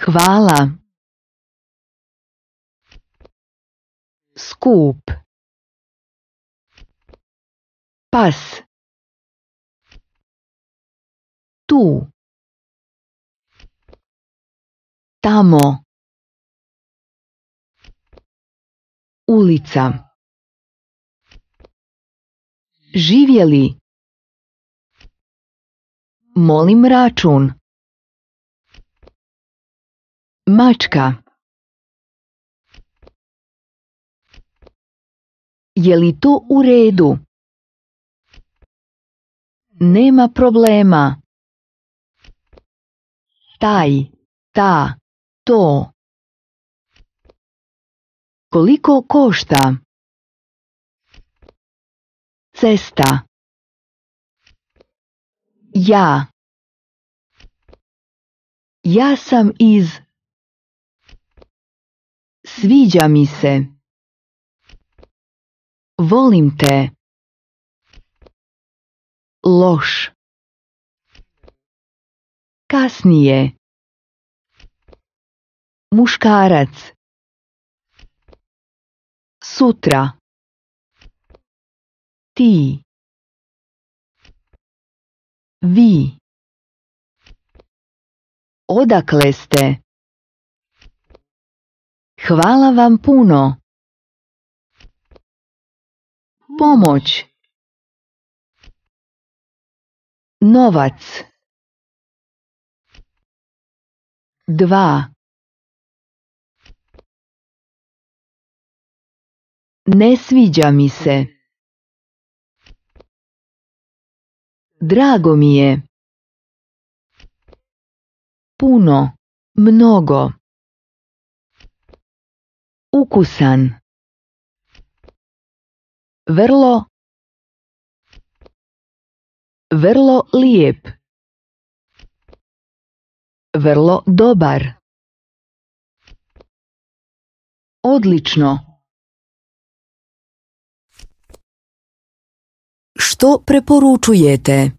Hvala. Skup. Pas. Tu. Tamo. Ulica. Živjeli. Molim račun. Mačka. Je li to u redu? Nema problema. Taj, ta, to. Koliko košta? Cesta. Ja. Ja sam iz Sviđa mi se. Volim te. Loš. Kasnije. Muškarac. Sutra. Ti. Vi. Odakle ste? Hvala vam puno. Pomoć. Novac. Dva. Ne sviđa mi se. Drago mi je. Puno. Mnogo ukusan vrlo vrlo lijep vrlo dobar odlično Što preporučujete?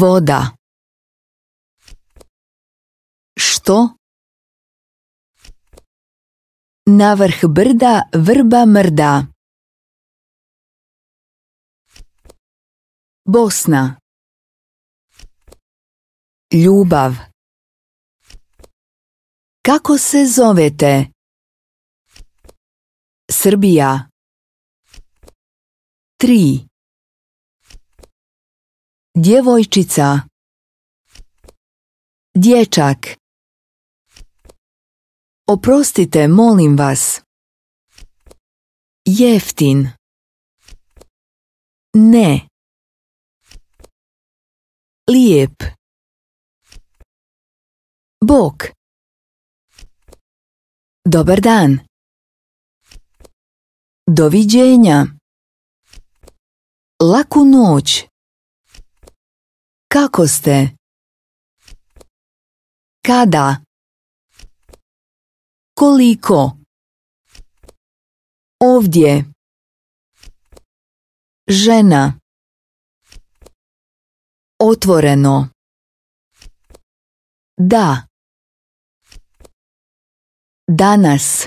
Voda što? Na vrh brda vrba mrda. Bosna Ljubav Kako se zovete? Srbija Tri Djevojčica Dječak Oprostite, molim vas. Jeftin. Ne. Lijep. Bok. Dobar dan. Doviđenja. Laku noć. Kako ste? Kada? Koliko? Ovdje. Žena. Otvoreno. Da. Danas.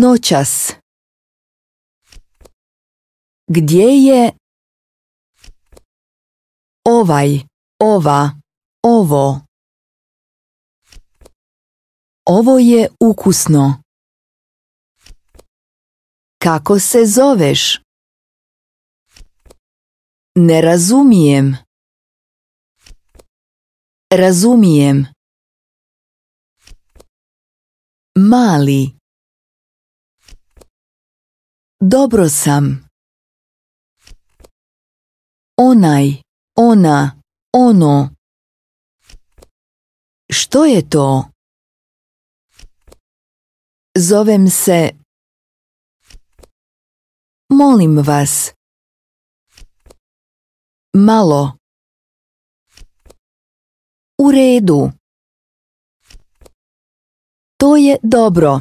Noćas. Gdje je? Ovaj, ova, ovo. Ovo je ukusno. Kako se zoveš? Ne razumijem. Razumijem. Mali. Dobro sam. Onaj, ona, ono. Što je to? Zovem se Molim vas Malo U redu To je dobro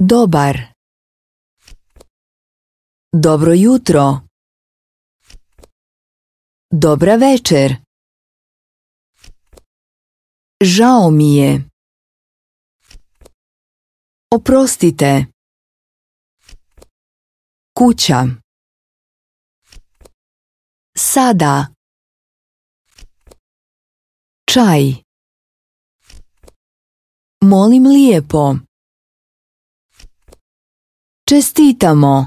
Dobar Dobro jutro Dobra večer Žao mi je Oprostite. Kuća. Sada. Čaj. Molim lijepo. Čestitamo.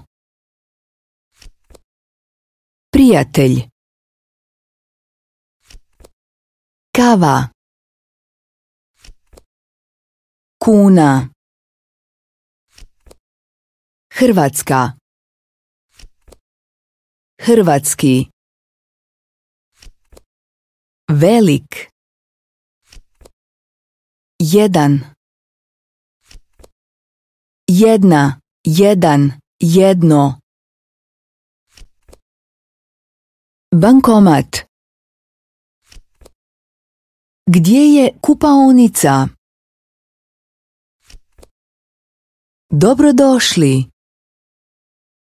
Prijatelj. Kava. Kuna. Hrvatska Hrvatski Velik Jedan Jedna, jedan, jedno Bankomat Gdje je kupaonica? Dobrodošli.